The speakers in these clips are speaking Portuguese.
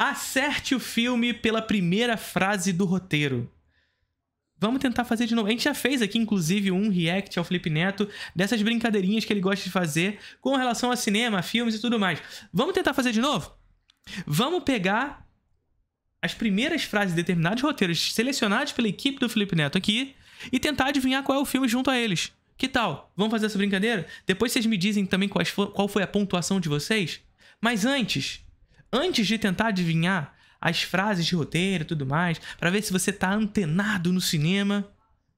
Acerte o filme pela primeira frase do roteiro. Vamos tentar fazer de novo. A gente já fez aqui, inclusive, um react ao Felipe Neto dessas brincadeirinhas que ele gosta de fazer com relação a cinema, filmes e tudo mais. Vamos tentar fazer de novo? Vamos pegar as primeiras frases de determinados roteiros selecionados pela equipe do Felipe Neto aqui e tentar adivinhar qual é o filme junto a eles. Que tal? Vamos fazer essa brincadeira? Depois vocês me dizem também qual foi a pontuação de vocês. Mas antes, antes de tentar adivinhar as frases de roteiro e tudo mais, para ver se você está antenado no cinema.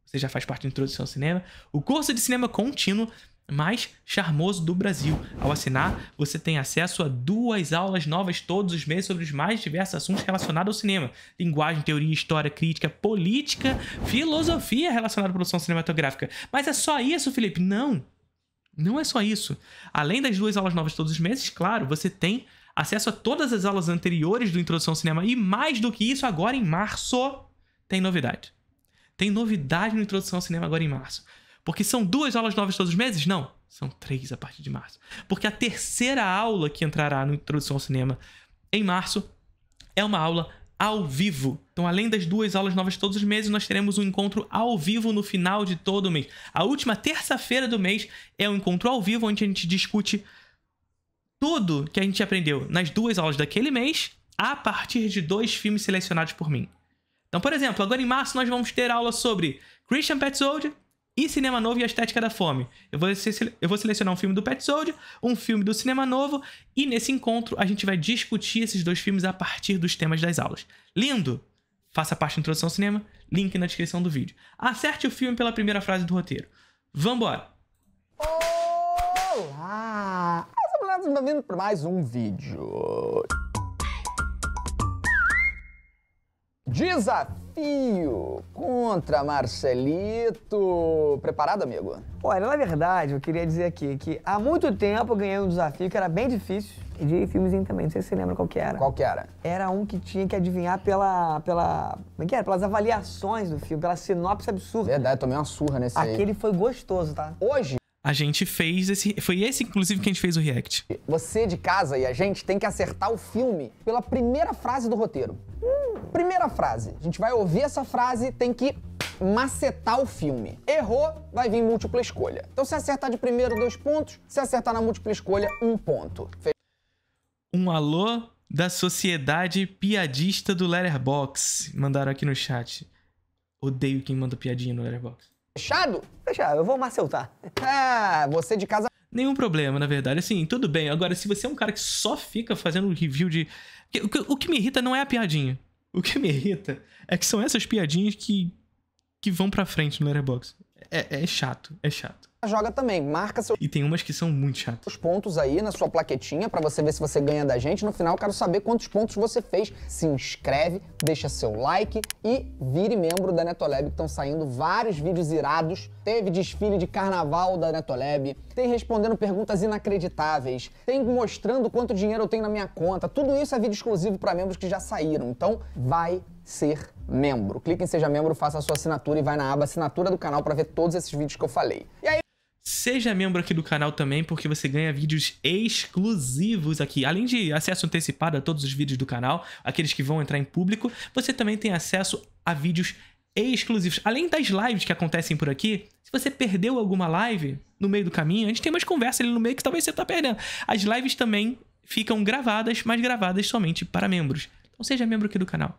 Você já faz parte da introdução ao cinema. O curso de cinema contínuo mais charmoso do Brasil. Ao assinar, você tem acesso a duas aulas novas todos os meses sobre os mais diversos assuntos relacionados ao cinema: linguagem, teoria, história, crítica, política, filosofia relacionada à produção cinematográfica. Mas é só isso, Felipe? Não. Não é só isso. Além das duas aulas novas todos os meses, claro, você tem acesso a todas as aulas anteriores do Introdução ao Cinema e mais do que isso, agora em março tem novidade. Tem novidade no Introdução ao Cinema agora em março. Porque são duas aulas novas todos os meses? Não, são três a partir de março. Porque a terceira aula que entrará no Introdução ao Cinema em março é uma aula ao vivo. Então, além das duas aulas novas todos os meses, nós teremos um encontro ao vivo no final de todo o mês. A última terça-feira do mês é um encontro ao vivo onde a gente discute tudo que a gente aprendeu nas duas aulas daquele mês a partir de dois filmes selecionados por mim. Então, por exemplo, agora em março nós vamos ter aula sobre Christian Petzold e Cinema Novo e a Estética da Fome. Eu vou, eu vou selecionar um filme do Petzold, um filme do Cinema Novo, e nesse encontro a gente vai discutir esses dois filmes a partir dos temas das aulas. Lindo! Faça parte da Introdução ao Cinema, link na descrição do vídeo. Acerte o filme pela primeira frase do roteiro. Vambora! Olá! Olá, bem-vindo para mais um vídeo. Desafio contra Marcelito. Preparado, amigo? Olha, na verdade, eu queria dizer aqui que há muito tempo eu ganhei um desafio que era bem difícil. E de filmezinho também, não sei se você lembra qual que era. Qual que era? Era um que tinha que adivinhar pela... pela como é que era? Pelas avaliações do filme, pela sinopse absurda. Verdade, eu tomei uma surra nesse Aquele aí. foi gostoso, tá? Hoje, a gente fez esse. Foi esse, inclusive, que a gente fez o react. Você de casa e a gente tem que acertar o filme pela primeira frase do roteiro. Hum, primeira frase. A gente vai ouvir essa frase, tem que macetar o filme. Errou, vai vir múltipla escolha. Então, se acertar de primeiro, dois pontos. Se acertar na múltipla escolha, um ponto. Fe... Um alô da Sociedade Piadista do Letterbox. Mandaram aqui no chat. Odeio quem manda piadinha no Letterbox. Fechado? Fechado, eu vou macetar. Tá. Ah, você de casa. Nenhum problema, na verdade. Assim, tudo bem. Agora, se você é um cara que só fica fazendo review de. O que, me irrita não é a piadinha. O que me irrita é que são essas piadinhas que, que vão pra frente no Letterboxd. É, é, é chato, é chato joga também, marca seu... E tem umas que são muito chatas. Os pontos aí na sua plaquetinha para você ver se você ganha da gente. No final, quero saber quantos pontos você fez. Se inscreve, deixa seu like e vire membro da Netolab, que estão saindo vários vídeos irados. Teve desfile de carnaval da Netolab, tem respondendo perguntas inacreditáveis, tem mostrando quanto dinheiro eu tenho na minha conta. Tudo isso é vídeo exclusivo para membros que já saíram. Então, vai ser membro. Clique em seja membro, faça a sua assinatura e vai na aba assinatura do canal para ver todos esses vídeos que eu falei. E aí, Seja membro aqui do canal também, porque você ganha vídeos exclusivos aqui. Além de acesso antecipado a todos os vídeos do canal, aqueles que vão entrar em público, você também tem acesso a vídeos exclusivos. Além das lives que acontecem por aqui, se você perdeu alguma live no meio do caminho, a gente tem umas conversas ali no meio que talvez você tá perdendo. As lives também ficam gravadas, mas gravadas somente para membros. Então seja membro aqui do canal.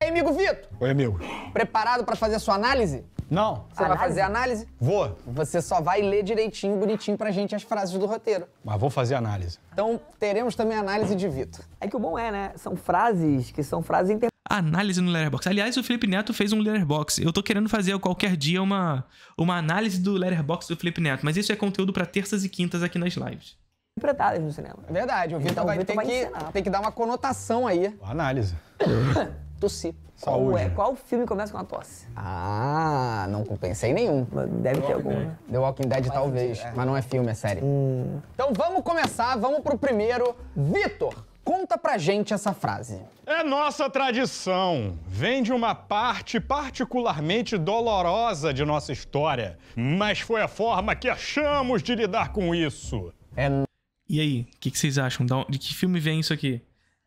E aí, amigo Vitor! Oi, amigo. Preparado para fazer a sua análise? Não. Você vai fazer análise? Vou. Você só vai ler direitinho, bonitinho pra gente as frases do roteiro. Mas vou fazer análise. Então teremos também análise de Vitor. É que o bom é, né? São frases que são frases inter... Análise no Letterboxd. Aliás, o Felipe Neto fez um Letterboxd. Eu tô querendo fazer qualquer dia uma, uma análise do Letterboxd do Felipe Neto, mas isso é conteúdo para terças e quintas aqui nas lives. Interpretadas no cinema. É verdade, o Vitor então, vai, Victor ter, vai que, ter que dar uma conotação aí. Análise. tossir. Saúde. Qual, é, né? qual filme começa com uma tosse? Ah, não pensei nenhum. Deve The ter algum. Né? The Walking Dead talvez, sentido, é. mas não é filme, é série. Hum. Então vamos começar, vamos pro primeiro. Vitor, conta pra gente essa frase. É nossa tradição. Vem de uma parte particularmente dolorosa de nossa história, mas foi a forma que achamos de lidar com isso. É... E aí, o que, que, vocês acham? De que filme vem isso aqui?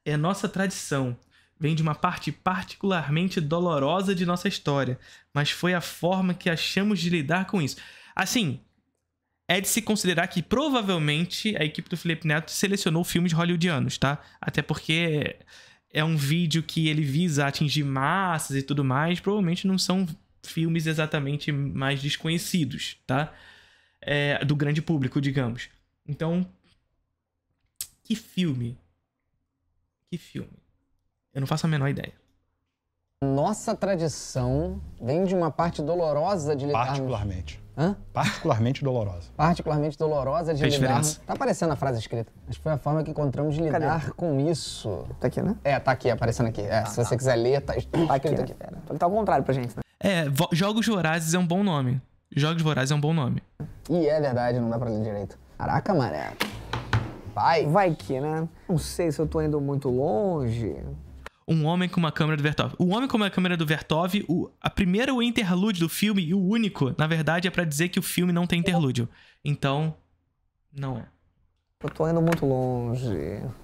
É nossa tradição vem de uma parte particularmente dolorosa de nossa história, mas foi a forma que achamos de lidar com isso. Assim, é de se considerar que provavelmente a equipe do Felipe Neto selecionou filmes hollywoodianos, tá? Até porque é um vídeo que ele visa atingir massas e tudo mais, provavelmente não são filmes exatamente mais desconhecidos, tá? É, do grande público, digamos. Então, que filme? Que filme? Eu não faço a menor ideia. Nossa tradição vem de uma parte dolorosa de lidarmos... Particularmente. Hã? Particularmente dolorosa. Particularmente dolorosa de Fez lidar... Tá aparecendo a frase escrita. Mas foi a forma que encontramos de lidar Cadê? com isso. Tá aqui, né? É, tá aqui, aparecendo aqui. É, ah, se tá. você quiser ler, tá, tá escrito aqui. aqui. Pera. Né? tá ao contrário pra gente, né? É, Jogos Vorazes é um bom nome. Jogos Vorazes é um bom nome. E é verdade, não dá pra ler direito. Caraca, maré. Vai. Vai que, né? Não sei se eu tô indo muito longe. Um Homem com uma Câmera do Vertov. O Homem com uma Câmera do Vertov, o, a primeira o interlúdio do filme e o único, na verdade, é para dizer que o filme não tem interlúdio. Então, não é. Eu tô indo muito longe.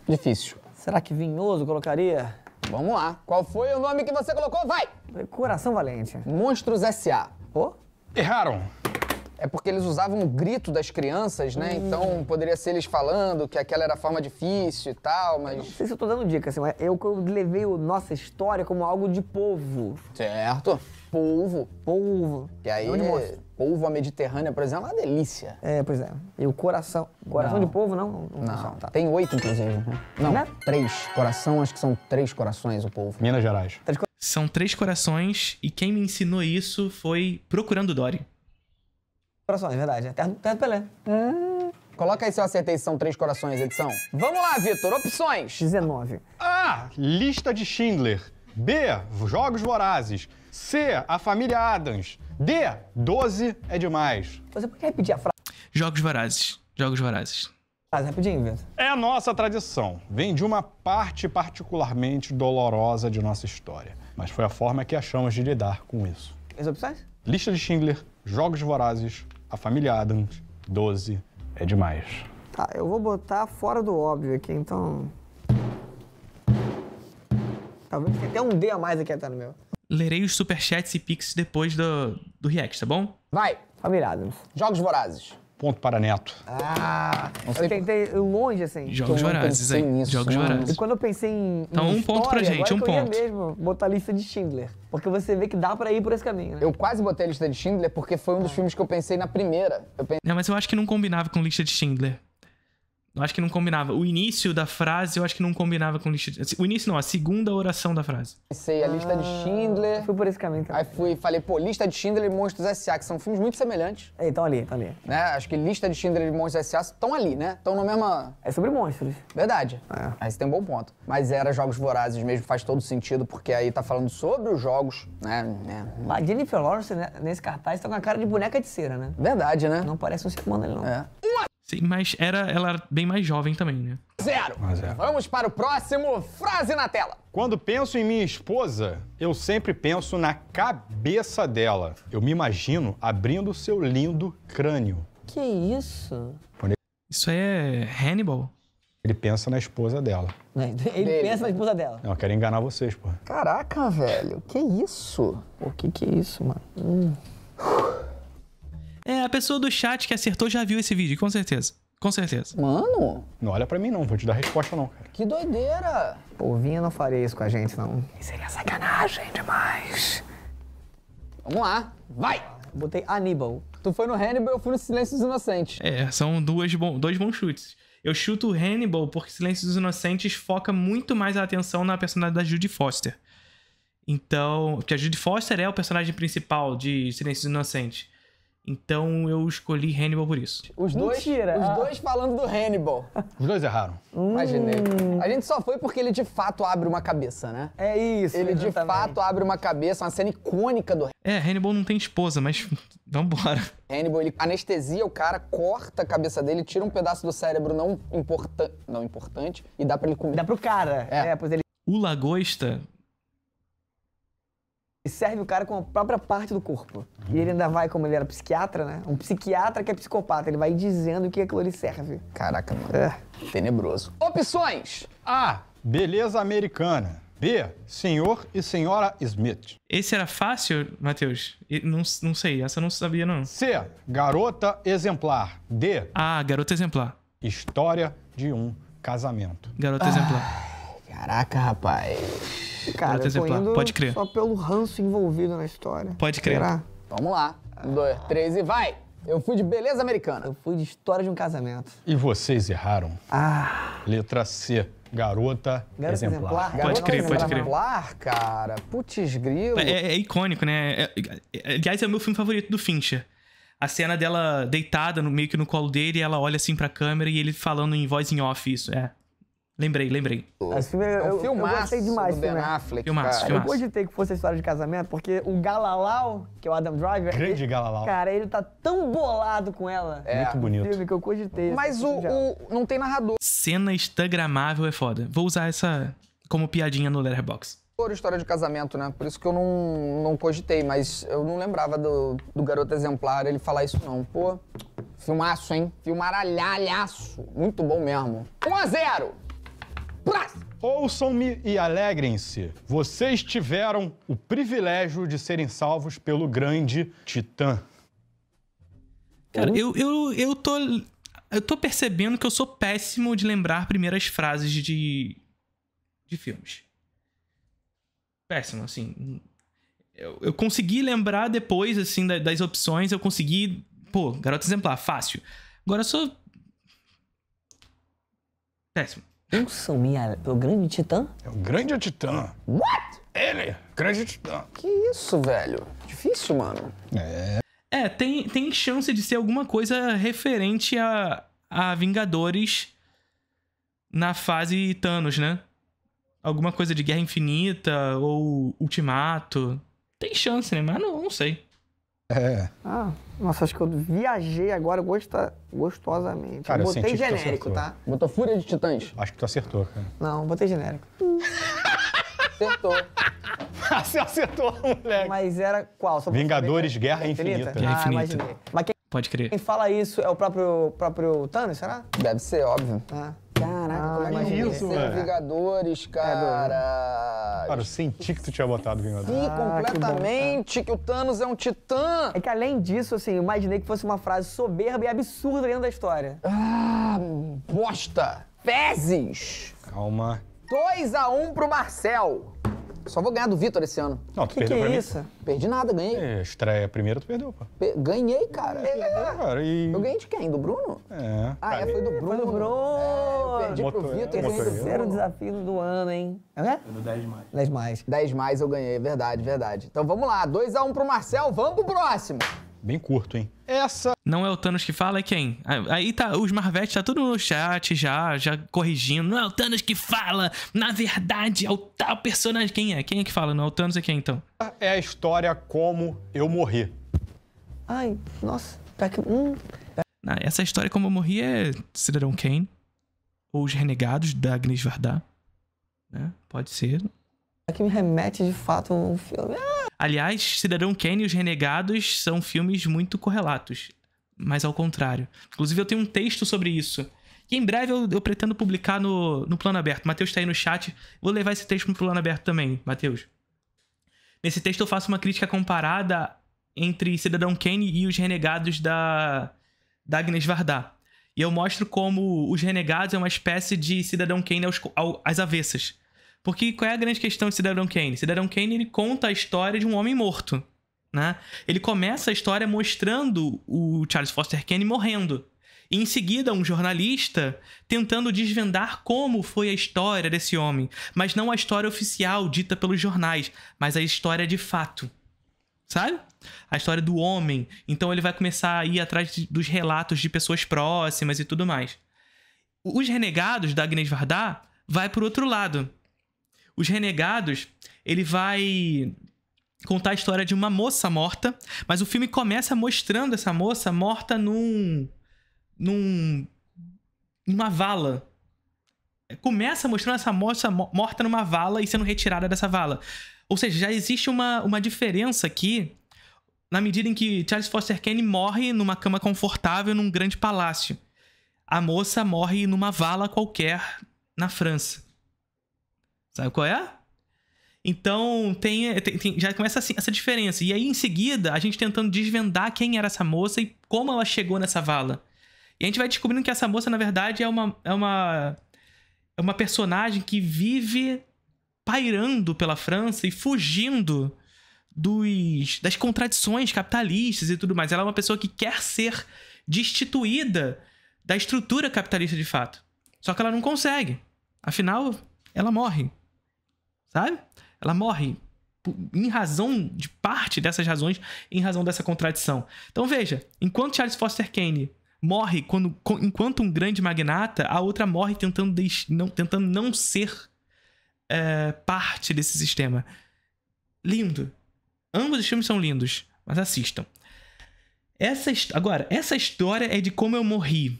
Difícil. Será que Vinhoso colocaria? Vamos lá. Qual foi o nome que você colocou? Vai! Coração Valente. Monstros S.A. Pô? Oh? Erraram. É porque eles usavam o grito das crianças, né? Hum. Então poderia ser eles falando que aquela era a forma difícil e tal, mas. Não sei se eu tô dando dica, assim, mas eu, levei o nossa história como algo de povo. Certo. Polvo. Polvo. E aí, polvo à mediterrânea, por exemplo, é uma delícia. É, pois é. E o coração. Coração não. de polvo, não? Não. não. Tá. Tem oito, inclusive. Uhum. Não, né? três. Coração, acho que são três corações o povo. Minas Gerais. São três corações e quem me ensinou isso foi Procurando Dory. Corações, verdade. É né? terra do, terra do Pelé. Ah. Coloca aí se eu acertei são três corações, edição. Vamos lá, Vitor. Opções. 19. A. Lista de Schindler. B. Jogos Vorazes. C. A Família Adams. D. 12 é demais. Você pode repetir a frase? Jogos Vorazes. Jogos Vorazes. Faz rapidinho, Vitor. É a nossa tradição. Vem de uma parte particularmente dolorosa de nossa história. Mas foi a forma que achamos de lidar com isso. As opções? Lista de Schindler, Jogos Vorazes, a família Adams, 12, é demais. Tá, eu vou botar fora do óbvio aqui, então. Talvez tenha até um D a mais aqui até no meu. Lerei os superchats e pix depois do, do react, tá bom? Vai, família Adams. Jogos Vorazes. Ponto para Neto. Ah, Não sei eu tentei longe, assim. Jogos Vorazes, aí. Nisso, Jogos Vorazes. Né? E quando eu pensei em. Então, um história, ponto pra gente, um eu ponto. Eu mesmo botar a lista de Schindler. Porque você vê que dá pra ir por esse caminho, né? Eu quase botei a lista de Schindler porque foi um dos ah. filmes que eu pensei na primeira. Eu pensei... Não, mas eu acho que não combinava com lista de Schindler. Eu acho que não combinava. O início da frase eu acho que não combinava com o lista de... O início não, a segunda oração da frase. Sei, a lista de ah, Schindler. Fui por esse caminho também. Aí fui, falei, pô, lista de Schindler e Monstros S.A., que são filmes muito semelhantes. É, estão ali, estão ali. Né? Acho que lista de Schindler e Monstros S.A. estão ali, né? Estão na mesma. É sobre monstros. Verdade. É. Aí você tem um bom ponto. Mas era Jogos Vorazes mesmo, faz todo sentido, porque aí tá falando sobre os jogos, né? né. Lá, Jennifer Lawrence, né, nesse cartaz, tá com a cara de boneca de cera, né? Verdade, né? Não parece um ser humano ali, não. É. Uma Sim, mas era, ela era bem mais jovem também, né? Ah, zero. Vamos para o próximo Frase na Tela. Quando penso em minha esposa, eu sempre penso na cabeça dela. Eu me imagino abrindo seu lindo crânio. Que isso? Isso é Hannibal. Ele pensa na esposa dela. Ele Dele. pensa na esposa dela. Não, eu quero enganar vocês, pô. Caraca, velho. Que isso? Pô, que que é isso, mano? Hum. É, a pessoa do chat que acertou já viu esse vídeo, com certeza. Com certeza. Mano. Não olha pra mim, não. Vou te dar resposta, não, cara. Que doideira. Pô, Vinha não faria isso com a gente, não. Seria é sacanagem demais. Vamos lá. Vai! Botei Aníbal. Tu foi no Hannibal, eu fui no Silêncio dos Inocentes. É, são duas dois bons chutes. Eu chuto Hannibal porque Silêncio dos Inocentes foca muito mais a atenção na personagem da Judy Foster. Então, porque a Judy Foster é o personagem principal de Silêncio dos Inocentes. Então eu escolhi Hannibal por isso. Os dois, Mentira. os dois falando do Hannibal. Os dois erraram. Imaginei. Hum. A gente só foi porque ele de fato abre uma cabeça, né? É isso. Ele de fato abre uma cabeça, uma cena icônica do É, Hannibal não tem esposa, mas vambora. Hannibal, ele anestesia o cara, corta a cabeça dele, tira um pedaço do cérebro não, importan não importante e dá pra ele comer. Dá pro cara. É, é pois ele. O Lagosta e serve o cara com a própria parte do corpo. E ele ainda vai, como ele era psiquiatra, né? Um psiquiatra que é psicopata, ele vai dizendo o que aquilo ali serve. Caraca, mano. É. Tenebroso. Opções! A. Beleza americana. B. Senhor e senhora Smith. Esse era fácil, Matheus? Não, não sei, essa eu não sabia, não. C. Garota exemplar. D. Ah, garota exemplar. História de um casamento. Garota exemplar. Caraca, rapaz. Cara, eu tô indo Pode crer. só pelo ranço envolvido na história. Pode crer. Será? Vamos lá. Um, dois, três e vai! Eu fui de beleza americana. Eu fui de história de um casamento. E vocês erraram. Ah. Letra C. Garota, Garota exemplar. exemplar. Garota pode crer, pode crer. Exemplar, cara. Putz grilo. É, é, é icônico, né? É, é, aliás, é o meu filme favorito do Fincher. A cena dela deitada no, meio que no colo dele, e ela olha assim pra câmera e ele falando em voz em off isso. É, Lembrei, lembrei. Esse filme, é, é um eu, filmaço eu gostei demais do Ben filme. É. Affleck, filmaço, cara. filmaço. Eu cogitei que fosse a história de casamento, porque o Galalau, que é o Adam Driver... Grande ele, Galalau. Cara, ele tá tão bolado com ela. É. Muito bonito. Filme que eu cogitei. Mas o, o, não tem narrador. Cena instagramável é foda. Vou usar essa como piadinha no Letterboxd história de casamento, né? Por isso que eu não, não cogitei, mas eu não lembrava do, do garoto exemplar ele falar isso, não. Pô, filmaço, hein? Filmaralhaço. Muito bom mesmo. 1 a 0 Ouçam-me e alegrem-se. Vocês tiveram o privilégio de serem salvos pelo grande Titã. Cara, eu, eu, eu tô. Eu tô percebendo que eu sou péssimo de lembrar primeiras frases de. de filmes. Péssimo, assim. Eu, eu consegui lembrar depois, assim, das, das opções, eu consegui. Pô, garota exemplar, fácil. Agora eu sou. Péssimo. Wilson É o grande titã? É o grande titã. What? Ele, grande titã. Que isso, velho? Difícil, mano. É. É, tem, tem chance de ser alguma coisa referente a, a Vingadores na fase Thanos, né? Alguma coisa de Guerra Infinita ou Ultimato. Tem chance, né? Mas não, não sei. É. Ah, nossa, acho que eu viajei agora gosta, gostosamente. Cara, eu botei genérico, tá? Botou Fúria de Titãs. Acho que tu acertou, cara. Não, botei genérico. acertou. Você acertou, moleque. Mas era qual? Só Vingadores, saber, Guerra Infinita. Guerra Infinita. Ah, imaginei. Mas quem, Pode crer. Quem fala isso é o próprio, próprio Thanos, será? Deve ser, óbvio. Ah. Caraca, ah, como é que isso, mano? Vingadores, é né? cara. Cara, eu senti que tu tinha botado Vingadores. Sim, Ah, que bom, completamente, que, o Thanos é um titã. É que além disso, assim, imaginei que fosse uma frase soberba e absurda dentro da história. Ah, bosta. Fezes. Calma. 2 a 1 pro Marcel. Só vou ganhar do Vitor esse ano. Não, tu que perdeu que pra é mim. isso? Perdi nada, ganhei. É, estreia primeira, tu perdeu, pô. Pe ganhei, cara. É, é. cara e... Eu ganhei de quem? Do Bruno? É. Ah, é, foi do Bruno. Foi do Bruno. É, perdi Motor... pro Vitor. Esse é o terceiro desafio do ano, hein? É? Né? Foi do 10 mais. 10 mais. 10 mais eu ganhei, verdade, verdade. Então vamos lá, 2x1 um pro Marcel, vamos pro próximo bem curto, hein? Essa. Não é o Thanos que fala, é quem? Aí tá, os Marvetes tá tudo no chat já, já corrigindo. Não é o Thanos que fala! Na verdade, é o tal personagem. Quem é? Quem é que fala? Não é o Thanos é quem então? É a história como eu morri. Ai, nossa, tá que. Hum. Ah, essa história como eu morri é Cidadão Kane. Ou os renegados da Agnes Vardar. Né? Pode ser. É que me remete de fato um filme. Ah! Aliás, Cidadão Kane e Os Renegados são filmes muito correlatos, mas ao contrário. Inclusive, eu tenho um texto sobre isso. Que em breve eu, eu pretendo publicar no, no Plano Aberto. Matheus está aí no chat. Vou levar esse texto para o Plano Aberto também, Matheus. Nesse texto eu faço uma crítica comparada entre Cidadão Kane e Os Renegados da, da Agnes Varda. E eu mostro como Os Renegados é uma espécie de Cidadão Kane aos, ao, às avessas. Porque qual é a grande questão de Cidadão Kane? Cidadão Kane ele conta a história de um homem morto. Né? Ele começa a história mostrando o Charles Foster Kane morrendo. E em seguida, um jornalista tentando desvendar como foi a história desse homem, mas não a história oficial dita pelos jornais, mas a história de fato. Sabe? A história do homem. Então ele vai começar a ir atrás dos relatos de pessoas próximas e tudo mais. Os renegados da Agnes Varda vai por outro lado os Renegados, ele vai contar a história de uma moça morta, mas o filme começa mostrando essa moça morta num num numa vala. É, começa mostrando essa moça morta numa vala e sendo retirada dessa vala. Ou seja, já existe uma, uma diferença aqui na medida em que Charles Foster Kane morre numa cama confortável num grande palácio. A moça morre numa vala qualquer na França. Sabe qual é? Então tem, tem, tem já começa assim, essa diferença. E aí, em seguida, a gente tentando desvendar quem era essa moça e como ela chegou nessa vala. E a gente vai descobrindo que essa moça, na verdade, é uma, é uma, é uma personagem que vive pairando pela França e fugindo dos, das contradições capitalistas e tudo mais. Ela é uma pessoa que quer ser destituída da estrutura capitalista de fato. Só que ela não consegue. Afinal, ela morre sabe? Ela morre em razão de parte dessas razões, em razão dessa contradição. Então veja, enquanto Charles Foster Kane morre quando, enquanto um grande magnata, a outra morre tentando, deix, não, tentando não ser é, parte desse sistema. Lindo. Ambos os filmes são lindos, mas assistam. Essa, agora, essa história é de como eu morri.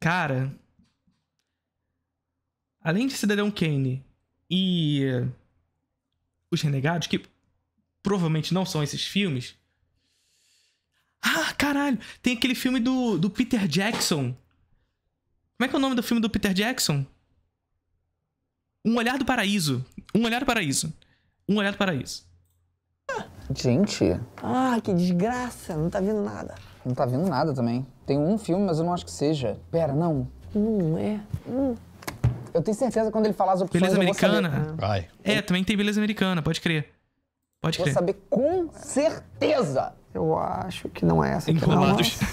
Cara, além de Cidadão Kane e Os Renegados, que provavelmente não são esses filmes. Ah, caralho! Tem aquele filme do, do Peter Jackson. Como é que é o nome do filme do Peter Jackson? Um Olhar do Paraíso. Um Olhar do Paraíso. Um Olhar do Paraíso. Ah. Gente. Ah, que desgraça. Não tá vendo nada. Não tá vendo nada também. Tem um filme, mas eu não acho que seja. Pera, não. Não é. Não. Hum. Eu tenho certeza quando ele falar as opções. Beleza americana? Ah. Vai. É, também tem beleza americana, pode crer. Pode crer. Vou saber com certeza. Eu acho que não é essa. Enrolados. Não,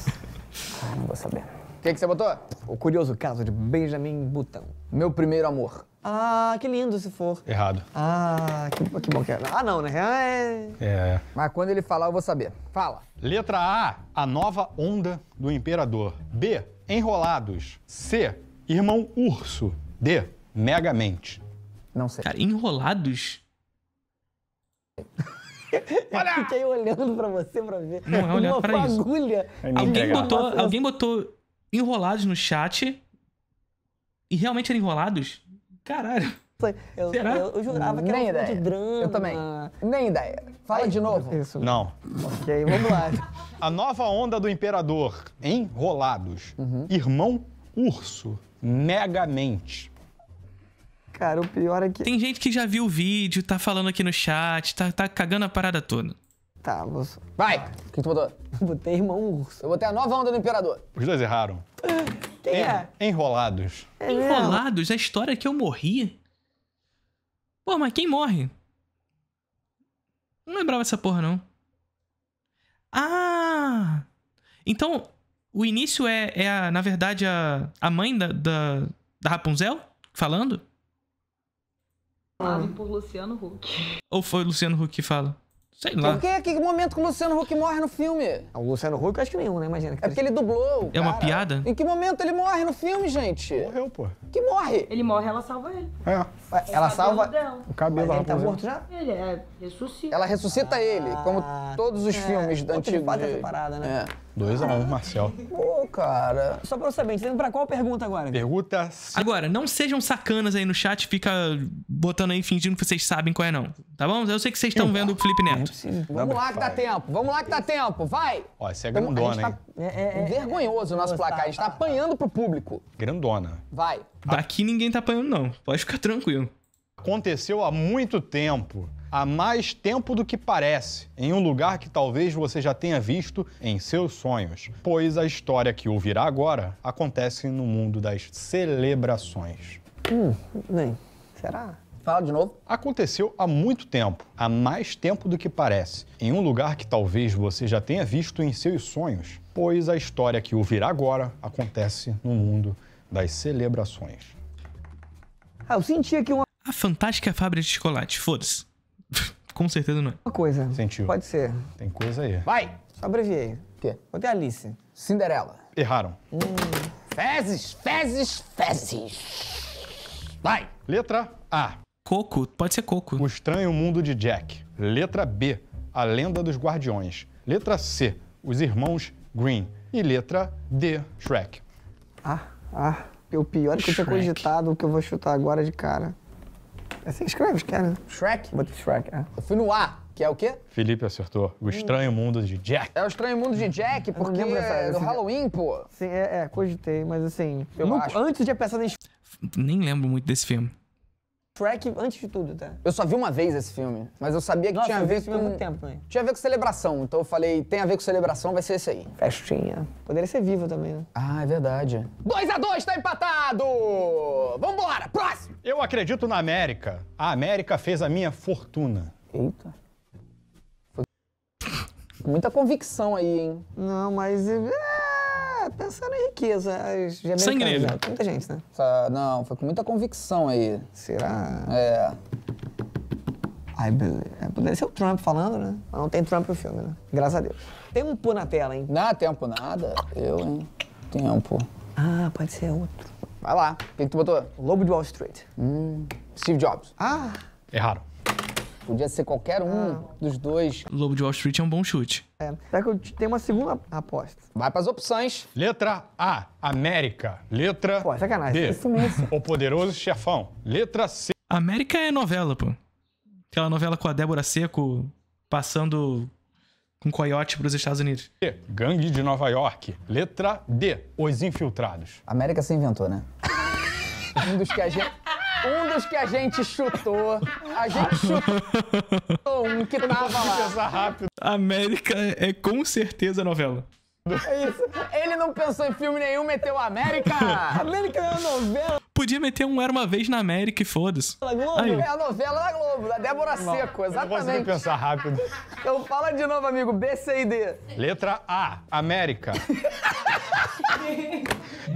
ah, não vou saber. O que, que você botou? O curioso caso de Benjamin Button. Meu primeiro amor. Ah, que lindo se for. Errado. Ah, que, que bom que é. Ah, não, né? Ah, é... é. Mas quando ele falar, eu vou saber. Fala. Letra A, a nova onda do imperador. B, enrolados. C, irmão urso. D. Megamente. Não sei. Cara, enrolados? Olha! fiquei olhando pra você pra ver. Não é olhar Uma pra fagulha. isso. Alguém botou, alguém assim. botou enrolados no chat e realmente eram enrolados? Caralho. Eu, Será? Eu, eu jurava que Nem um ideia. de drama. Eu também. Nem ideia. Fala Aí, de novo. Isso. Não. Ok, vamos lá. A nova onda do imperador, enrolados. Uhum. Irmão urso megamente. Cara, o pior é que. Tem gente que já viu o vídeo, tá falando aqui no chat, tá, tá cagando a parada toda. Tá, vou. Vai! O que tu botou? Botei irmão urso. Eu botei a nova onda do imperador. Os dois erraram. Quem é? é? Enrolados. É Enrolados? A história que eu morri? Pô, mas quem morre? Não lembrava essa porra, não. Ah! Então, o início é, é a, na verdade, a, a mãe da, da, da Rapunzel falando? Falado por Luciano Huck. Ou foi o Luciano Huck que fala? Sei então, lá. Por é que? Que momento que o Luciano Huck morre no filme? Ah, o Luciano Huck, eu acho que nenhum, né? Imagina. Que é porque ele dublou. É uma piada? Em que momento ele morre no filme, gente? Morreu, pô. Que morre? Ele morre, ela salva ele. É. é ela, salva. Dela. O cabelo ele tá morto já? Ele é, ressuscita. Ela ressuscita ah, ele, como ah, todos os é, filmes antigos. É De... Parada, né? É. Dois a um, Marcel. Pô, cara. Só pra eu saber, você tá indo pra qual pergunta agora? Pergunta. Agora, não sejam sacanas aí no chat, fica botando aí, fingindo que vocês sabem qual é, não. Tá bom? Eu sei que vocês estão vendo o Felipe Neto. É vamos lá que dá tempo, vamos lá que dá tempo, vai! Ó, você é grandona, tá hein? É, é, é, vergonhoso o nosso placar, a gente tá apanhando pro público. Grandona. Vai. Daqui ninguém tá apanhando, não. Pode ficar tranquilo. Aconteceu há muito tempo há mais tempo do que parece, em um lugar que talvez você já tenha visto em seus sonhos, pois a história que ouvirá agora acontece no mundo das celebrações. Hum, nem. Será? Fala de novo. Aconteceu há muito tempo, há mais tempo do que parece, em um lugar que talvez você já tenha visto em seus sonhos, pois a história que ouvirá agora acontece no mundo das celebrações. Ah, eu sentia que uma. A fantástica fábrica de chocolate, foda-se. Com certeza não é. Uma coisa. Sentiu. Pode ser. Tem coisa aí. Vai! Só abreviei. O quê? Botei Alice. Cinderela. Erraram. Hum. Fezes, fezes, fezes. Vai! Letra A. Coco. Pode ser coco. O Estranho Mundo de Jack. Letra B. A Lenda dos Guardiões. Letra C. Os Irmãos Green. E letra D. Shrek. Ah, ah. O pior é que Shrek. eu tinha cogitado o que eu vou chutar agora de cara. Assim escreve, cara. Né? Shrek? Bota Shrek, é. Eu fui no A, que é o quê? Felipe acertou. O Estranho Mundo de Jack. É o Estranho Mundo de Jack, porque é do Halloween, pô. Sim, é, é, cogitei, mas assim. Eu Eu acho. Antes de pensar em. Nem lembro muito desse filme antes de tudo, tá? Eu só vi uma vez esse filme, mas eu sabia que Nossa, tinha a ver com... Muito tempo, também. Tinha a ver com celebração, então eu falei, tem a ver com celebração, vai ser esse aí. Festinha. Poderia ser vivo também, né? Ah, é verdade. 2 a 2 tá empatado! Vambora, próximo! Eu acredito na América. A América fez a minha fortuna. Eita. Foi... Muita convicção aí, hein? Não, mas... É pensando em riqueza. Sem greve. Né? Muita gente, né? não, foi com muita convicção aí. Será? É. I believe. É, poderia ser o Trump falando, né? Mas não tem Trump no filme, né? Graças a Deus. Tempo na tela, hein? Não, tempo nada. Eu, hein? Tempo. Ah, pode ser outro. Vai lá. O que, que tu botou? Lobo de Wall Street. Hum. Steve Jobs. Ah! Erraram podia ser qualquer um ah. dos dois. Lobo de Wall Street é um bom chute. É. Será tá que eu tenho uma segunda aposta? Vai para as opções. Letra A, América. Letra Pô, é sacanagem. B, é isso mesmo. O Poderoso Chefão. Letra C. América é novela, pô. Aquela novela com a Débora Seco passando com coiote para os Estados Unidos. gangue de Nova York. Letra D, Os Infiltrados. América se inventou, né? um dos que a gente... Um dos que a gente chutou, a gente chutou um que tava lá. rápido. América é, é com certeza novela. É isso. Ele não pensou em filme nenhum, meteu América. América é novela. Podia meter um Era Uma Vez na América e foda-se. É a novela da Globo, da Débora não, Seco, exatamente. Eu não pensar rápido. Então fala de novo, amigo. B, C e D. Letra A, América.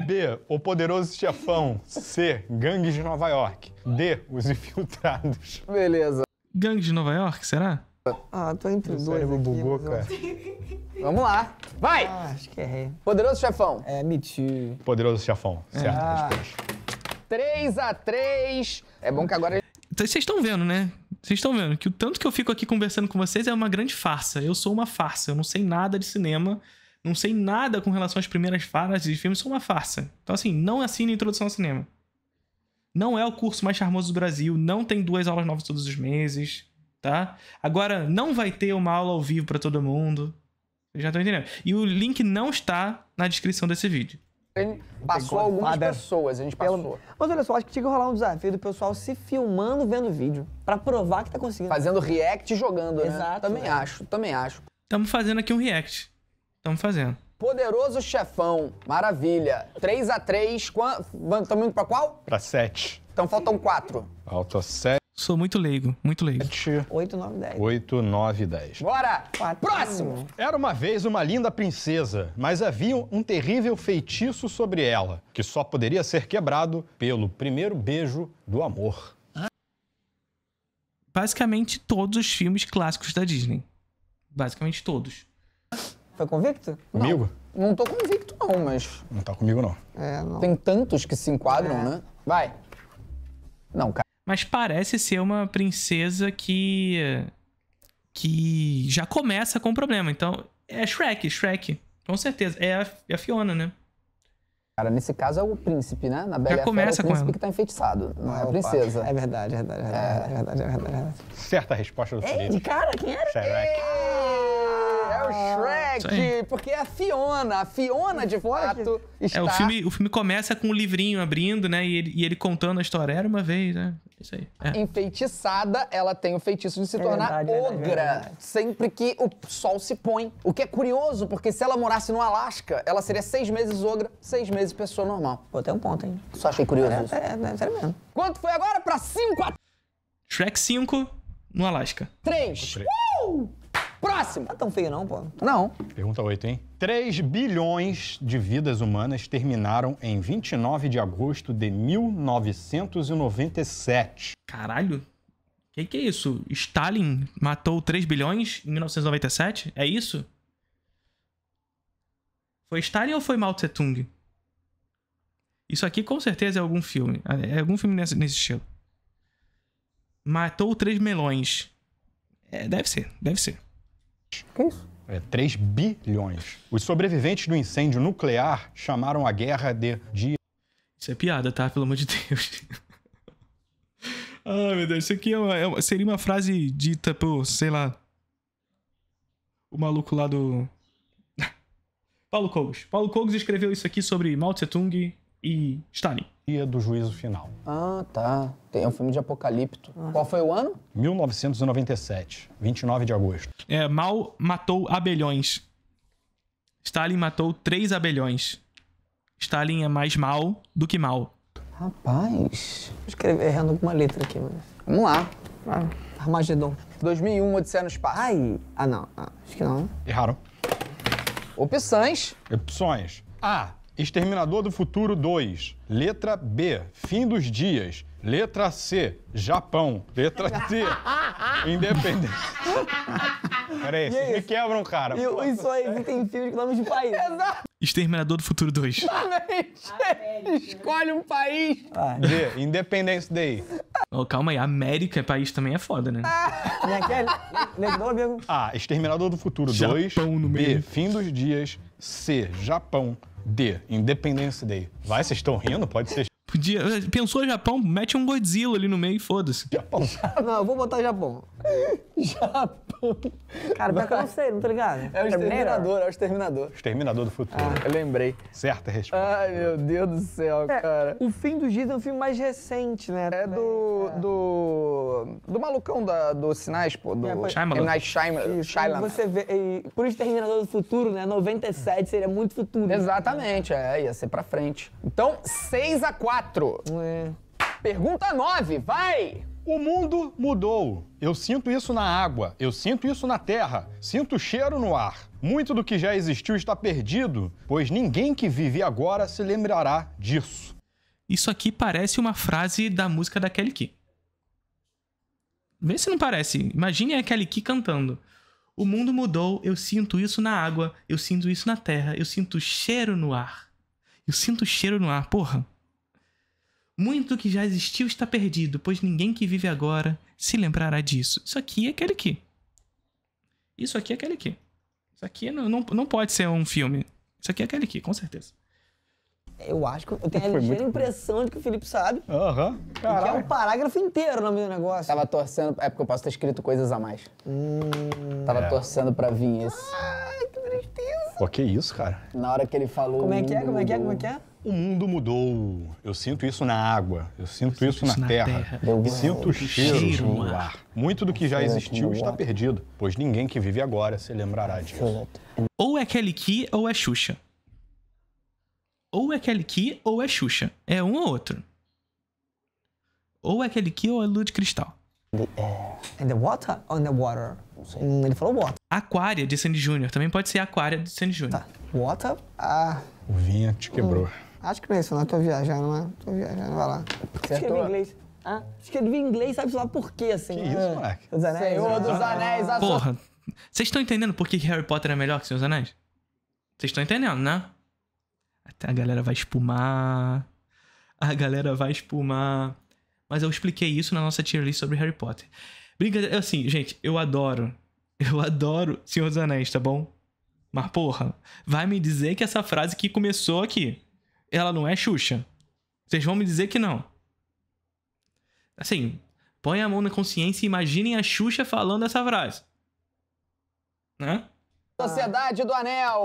B. O Poderoso Chefão. C. Gangues de Nova York. D. Os Infiltrados. Beleza. Gangues de Nova York, será? Ah, tô entre dois. Aqui, bugou, cara. Vamos lá. Vai! Ah, acho que errei. Poderoso Chefão. É, mentira. Poderoso Chefão. Certo, ah. 3x3. É bom que agora. Tá, vocês estão vendo, né? Vocês estão vendo que o tanto que eu fico aqui conversando com vocês é uma grande farsa. Eu sou uma farsa. Eu não sei nada de cinema não sei nada com relação às primeiras falas de filmes, sou uma farsa. Então, assim, não assine Introdução ao Cinema. Não é o curso mais charmoso do Brasil, não tem duas aulas novas todos os meses, tá? Agora, não vai ter uma aula ao vivo para todo mundo. Vocês já estão entendendo. E o link não está na descrição desse vídeo. Passou algumas pessoas, a gente passou. Mas olha só, acho que tinha que rolar um desafio do pessoal se filmando vendo vídeo, para provar que tá conseguindo. Fazendo react e jogando, né? Exato. Também é. acho, também acho. Estamos fazendo aqui um react. Estamos fazendo. Poderoso Chefão, maravilha. 3 x 3 estamos indo para qual? Para 7. Então faltam 4. Falta 7. Sou muito leigo, muito leigo. 7, 8, 9, 10. 8, 9, 10. Bora! Quatro. Próximo! Era uma vez uma linda princesa, mas havia um terrível feitiço sobre ela, que só poderia ser quebrado pelo primeiro beijo do amor. Basicamente todos os filmes clássicos da Disney. Basicamente todos. Foi convicto? Comigo? Não, não tô convicto, não, mas. Não tá comigo, não. É, não. Tem tantos que se enquadram, é. né? Vai. Não, cara. Mas parece ser uma princesa que. que já começa com um problema. Então, é Shrek, Shrek. Com certeza. É a, é a Fiona, né? Cara, nesse caso é o príncipe, né? Na Bela Já começa é o príncipe com que tá enfeitiçado, não, não é a princesa. É verdade, é verdade, é verdade, é verdade, é verdade, Certa resposta do Felipe. Ei, cara, quem era? Shrek é o ah, Shrek, porque é a Fiona. A Fiona, de fato, está... É, o filme, o filme começa com o um livrinho abrindo, né? E ele, e ele, contando a história. Era uma vez, né? Isso aí. É. Enfeitiçada, ela tem o feitiço de se é tornar é verdade, é ogra. Verdade. Sempre que o sol se põe. O que é curioso, porque se ela morasse no Alasca, ela seria seis meses ogra, seis meses pessoa normal. Pô, tem um ponto, hein? Só achei curioso é, é, É, sério mesmo. Quanto foi agora pra cinco? A... Shrek 5 no Alasca. Três. Uh! Próximo! Não tá é tão feio não, pô. Não. Pergunta 8, hein? 3 bilhões de vidas humanas terminaram em 29 de agosto de 1997. Caralho. O que, que é isso? Stalin matou 3 bilhões em 1997? É isso? Foi Stalin ou foi Mao Tse Tung? Isso aqui com certeza é algum filme. É algum filme nesse, nesse estilo. Matou três melões. É, deve ser, deve ser. Que isso? É, 3 bilhões. Os sobreviventes do incêndio nuclear chamaram a guerra de dia. Isso é piada, tá? Pelo amor de Deus. Ai, meu Deus, isso aqui é uma, é uma, seria uma frase dita por, sei lá. O maluco lá do. Paulo Cogos. Paulo Cogos escreveu isso aqui sobre Mao Tse Tung, e Stalin. Dia do juízo final. Ah, tá. Tem um filme de apocalipto. Ah. Qual foi o ano? 1997, 29 de agosto. É, Mal matou abelhões. Stalin matou três abelhões. Stalin é mais mal do que mal. Rapaz. Vou escrever errando alguma letra aqui, mas. Vamos lá. Ah. Armagedon. 2001, Odisseia no Espaço. Ai. Ah, não. Ah, acho que não. Erraram. Opções. Opções. A. Exterminador do Futuro 2. Letra B, Fim dos Dias. Letra C, Japão. Letra C. Independência. Peraí, vocês é me quebram, cara. E isso aí tem filme que nomes de país. Exato. Exterminador do Futuro 2. Escolhe um país. Ah, Independência Day. Oh, calma aí, América é país também é foda, né? né, A, Exterminador do Futuro 2. Japão no meio. B, Fim dos Dias. C, Japão. D, Independence Day. Vai, vocês estão rindo? Pode ser. Podia. Pensou Japão? Mete um Godzilla ali no meio e foda-se. Japão. não, eu vou botar Japão. Japão. Cara, pior que eu não sei, não tô ligado. É o Exterminador, é o Exterminador. Exterminador do futuro. Ah, eu lembrei. Certa resposta. Ai, meu Deus do céu, é, cara. O Fim dos Dias é um filme mais recente, né? É do. É. do. do malucão da, do Sinais, pô. Do é, Shyamalan. Shyamalan. Você vê. E, por Exterminador do Futuro, né? 97 seria muito futuro. Exatamente, né? é, ia ser pra frente. Então, 6 a 4 é. Pergunta 9, vai! O mundo mudou. Eu sinto isso na água, eu sinto isso na terra, sinto cheiro no ar. Muito do que já existiu está perdido, pois ninguém que vive agora se lembrará disso. Isso aqui parece uma frase da música da Kelly Key. Vê se não parece. Imagine a Kelly Key cantando. O mundo mudou, eu sinto isso na água, eu sinto isso na terra, eu sinto cheiro no ar. Eu sinto cheiro no ar, porra. Muito que já existiu está perdido, pois ninguém que vive agora se lembrará disso. Isso aqui é aquele aqui. Isso aqui é aquele aqui. Isso aqui não, não, não pode ser um filme. Isso aqui é aquele aqui, com certeza. Eu acho que eu tenho a ligeira impressão de que o Felipe sabe. Aham. Uhum. Que é um parágrafo inteiro no meu negócio. Tava torcendo. É porque eu posso ter escrito coisas a mais. Hum, Tava é. torcendo pra vir esse. Ai, que tristeza. Pô, que isso, cara? Na hora que ele falou. Como é que é? Como é que é? Como é que é? O mundo mudou. Eu sinto isso na água. Eu sinto, isso, sinto isso na, na terra. terra. Eu sinto o cheiro, cheiro no ar. ar. Muito do que já existiu está perdido, pois ninguém que vive agora se lembrará disso. Ou é Kelly Key ou é Xuxa. Ou é Kelly Key ou é Xuxa. É um ou outro. Ou é Kelly Key ou é Lua de Cristal. The air. É, and the water on oh, the water? Hum, ele falou water. Aquária de Sandy Jr. Também pode ser Aquária de Sandy Jr. Tá. Water, ah... O vinho te quebrou. Hum. Acho que não é isso, não. Tô viajando, né? tô viajando, vai lá. Escreve em inglês. Ah, Escreve em inglês, sabe lá por quê, assim? Que isso, é. moleque? Os Anéis. Senhor dos ah. Anéis. Ah. Porra, vocês estão entendendo por que Harry Potter é melhor que Senhor dos Anéis? Vocês estão entendendo, né? A galera vai espumar. A galera vai espumar. Mas eu expliquei isso na nossa tier list sobre Harry Potter. Brincadeira, assim, gente, eu adoro. Eu adoro Senhor dos Anéis, tá bom? Mas porra, vai me dizer que essa frase que começou aqui, ela não é Xuxa. Vocês vão me dizer que não. Assim, põe a mão na consciência e imaginem a Xuxa falando essa frase. Né? Sociedade do Anel!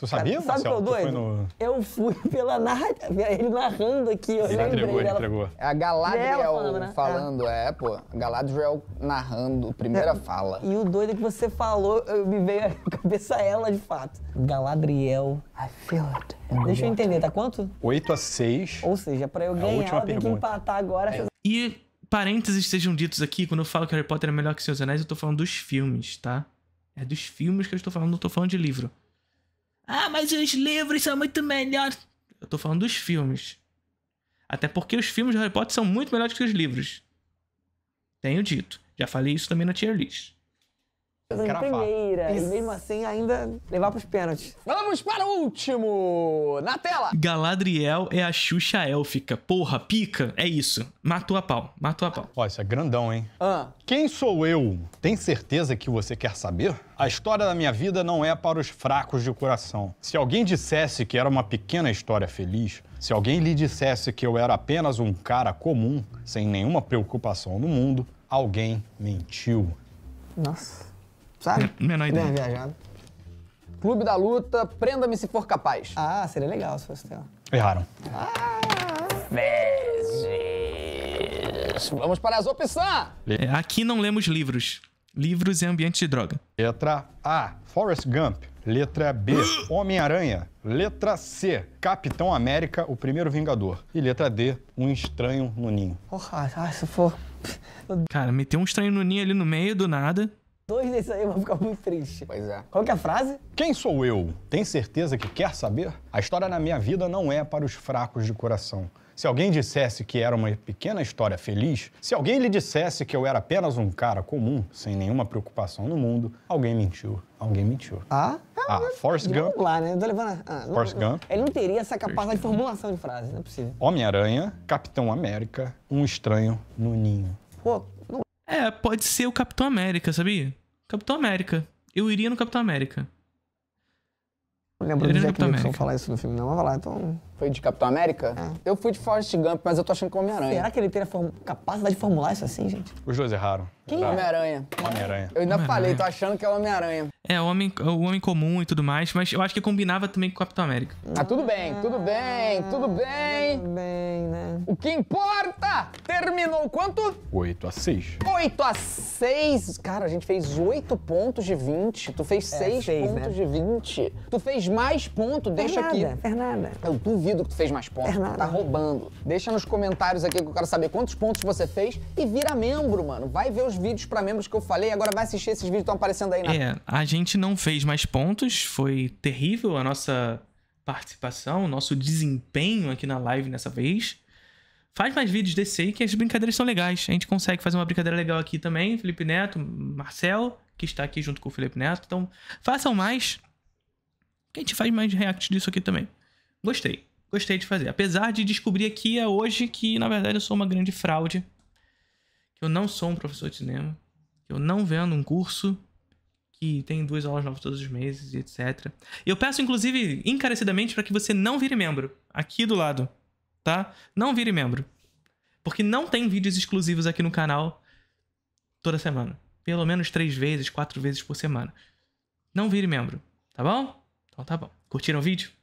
Tu sabia, cara, Sabe qual que eu doido? No... Eu fui pela narrativa, ele narrando aqui. Eu ele entregou, ele entregou. É a Galadriel falando, né? falando é. é, pô. Galadriel narrando, primeira é. fala. E o doido que você falou, eu, me veio a cabeça ela, de fato. Galadriel, I feel it. Deixa eu entender, tá quanto? 8 a 6. Ou seja, pra eu é ganhar, eu tenho que empatar agora. É. E parênteses sejam ditos aqui, quando eu falo que Harry Potter é melhor que Seus Anéis, eu tô falando dos filmes, tá? É dos filmes que eu estou falando, não estou falando de livro. Ah, mas os livros são muito melhores. Eu tô falando dos filmes. Até porque os filmes de Harry Potter são muito melhores que os livros. Tenho dito. Já falei isso também na tier list de primeira. E mesmo assim, ainda levar pros pênaltis. Vamos para o último! Na tela! Galadriel é a Xuxa élfica. Porra, pica? É isso. Matou a pau. Matou a pau. Ó, isso é grandão, hein? Ah. Quem sou eu? Tem certeza que você quer saber? A história da minha vida não é para os fracos de coração. Se alguém dissesse que era uma pequena história feliz, se alguém lhe dissesse que eu era apenas um cara comum, sem nenhuma preocupação no mundo, alguém mentiu. Nossa sabe? Hum, menor ideia. Bem viajado. Clube da Luta, Prenda-me se for capaz. Ah, seria legal se fosse teu. Erraram. Ah, vezes. Vamos para as opções. Aqui não lemos livros. Livros e ambiente de droga. Letra A, Forrest Gump. Letra B, Homem-Aranha. Letra C, Capitão América, o primeiro Vingador. E letra D, Um Estranho no Ninho. Porra, ah, se for... Cara, meter um estranho no ninho ali no meio do nada dois desses aí eu vou ficar muito triste. Pois é. Qual que é a frase? Quem sou eu? Tem certeza que quer saber? A história na minha vida não é para os fracos de coração. Se alguém dissesse que era uma pequena história feliz, se alguém lhe dissesse que eu era apenas um cara comum, sem nenhuma preocupação no mundo, alguém mentiu. Alguém mentiu. Ah? Ah, ah Force Gump. lá, né? Tô levando ah, Force Gump. Ele não teria essa capacidade de formulação de frase, não é possível. Homem-Aranha, Capitão América, um estranho no ninho. Pô, não... É, pode ser o Capitão América, sabia? Capitão América. Eu iria no Capitão América. Não lembro eu do Jack Nicholson falar isso no filme, não. Mas vai lá, então. Foi de Capitão América? É. Eu fui de Forrest Gump, mas eu tô achando que é Homem-Aranha. Será que ele teria capacidade de formular isso assim, gente? Os dois erraram. Quem? Homem-Aranha. Homem-Aranha. Eu ainda Homem falei, tô achando que é Homem-Aranha. É, o homem, o homem comum e tudo mais, mas eu acho que combinava também com Capitão América. Ah, tudo bem, tudo bem, ah, tudo bem. Tudo bem, né? O que importa? Terminou quanto? 8 a 6. 8 a 6? Cara, a gente fez 8 pontos de 20. Tu fez 6 é, pontos né? de 20. Tu fez mais ponto, deixa Fernanda, aqui. Fernanda. Eu duvido duvido que tu fez mais pontos. É nada. Tá roubando. Deixa nos comentários aqui que eu quero saber quantos pontos você fez e vira membro, mano. Vai ver os vídeos para membros que eu falei, agora vai assistir esses vídeos que estão aparecendo aí na. É, a gente não fez mais pontos, foi terrível a nossa participação, o nosso desempenho aqui na live nessa vez. Faz mais vídeos desse aí que as brincadeiras são legais. A gente consegue fazer uma brincadeira legal aqui também. Felipe Neto, Marcel, que está aqui junto com o Felipe Neto. Então, façam mais. Que a gente faz mais react disso aqui também. Gostei. Gostei de fazer. Apesar de descobrir aqui hoje que, na verdade, eu sou uma grande fraude. Que eu não sou um professor de cinema. Que eu não vendo um curso. Que tem duas aulas novas todos os meses, etc. Eu peço, inclusive, encarecidamente para que você não vire membro. Aqui do lado. Tá? Não vire membro. Porque não tem vídeos exclusivos aqui no canal toda semana. Pelo menos três vezes, quatro vezes por semana. Não vire membro. Tá bom? Então tá bom. Curtiram o vídeo?